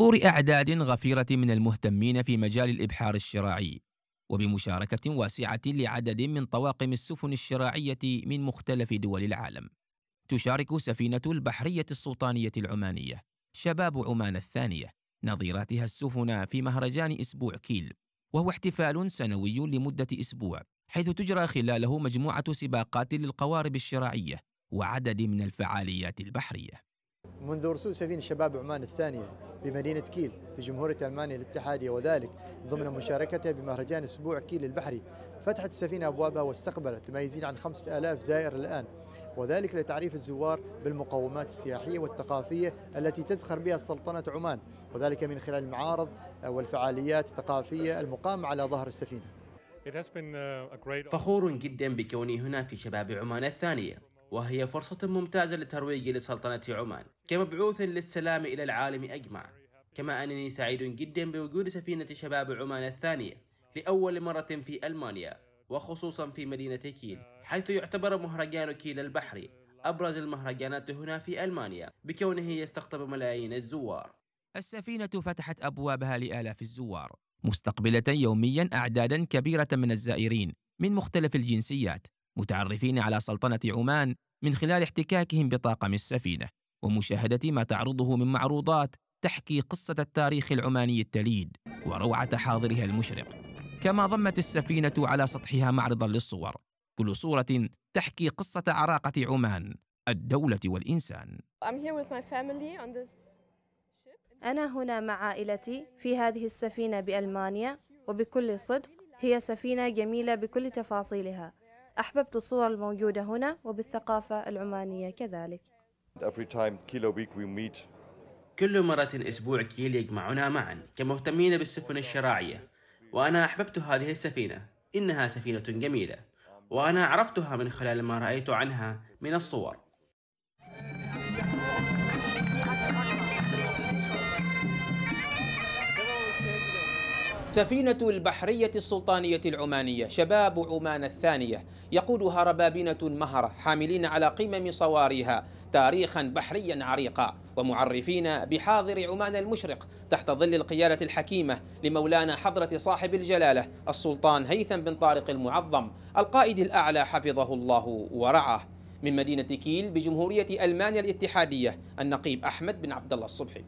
بحضور أعداد غفيرة من المهتمين في مجال الإبحار الشراعي وبمشاركة واسعة لعدد من طواقم السفن الشراعية من مختلف دول العالم. تشارك سفينة البحرية السلطانية العمانية شباب عمان الثانية نظيراتها السفن في مهرجان أسبوع كيل، وهو احتفال سنوي لمدة أسبوع، حيث تجرى خلاله مجموعة سباقات للقوارب الشراعية وعدد من الفعاليات البحرية. منذ رسول سفينة شباب عمان الثانية بمدينة كيل في جمهورية ألمانيا الاتحادية وذلك ضمن مشاركتها بمهرجان أسبوع كيل البحري فتحت السفينة أبوابها واستقبلت ما يزيد عن 5000 زائر الآن وذلك لتعريف الزوار بالمقومات السياحية والثقافية التي تزخر بها سلطنة عمان وذلك من خلال المعارض والفعاليات الثقافية المقامة على ظهر السفينة uh, فخور جدا بكوني هنا في شباب عمان الثانية وهي فرصة ممتازة للترويج لسلطنة عمان كمبعوث للسلام إلى العالم أجمع كما أنني سعيد جدا بوجود سفينة شباب عمان الثانية لأول مرة في ألمانيا وخصوصا في مدينة كيل حيث يعتبر مهرجان كيل البحري أبرز المهرجانات هنا في ألمانيا بكونه يستقطب ملايين الزوار السفينة فتحت أبوابها لآلاف الزوار مستقبلة يوميا أعدادا كبيرة من الزائرين من مختلف الجنسيات متعرفين على سلطنة عمان من خلال احتكاكهم بطاقم السفينة ومشاهدة ما تعرضه من معروضات تحكي قصة التاريخ العماني التليد وروعة حاضرها المشرق كما ضمت السفينة على سطحها معرضا للصور كل صورة تحكي قصة عراقة عمان الدولة والإنسان أنا هنا مع عائلتي في هذه السفينة بألمانيا وبكل صدق هي سفينة جميلة بكل تفاصيلها أحببت الصور الموجودة هنا وبالثقافة العمانية كذلك كل مرة أسبوع كيل يجمعنا معا كمهتمين بالسفن الشراعية وأنا أحببت هذه السفينة إنها سفينة جميلة وأنا عرفتها من خلال ما رأيت عنها من الصور سفينة البحرية السلطانية العمانية شباب عمان الثانية يقودها ربابنة مهرة حاملين على قمم صواريها تاريخا بحريا عريقا ومعرفين بحاضر عمان المشرق تحت ظل القيادة الحكيمة لمولانا حضرة صاحب الجلالة السلطان هيثم بن طارق المعظم القائد الأعلى حفظه الله ورعاه من مدينة كيل بجمهورية ألمانيا الاتحادية النقيب أحمد بن عبد الله الصبحي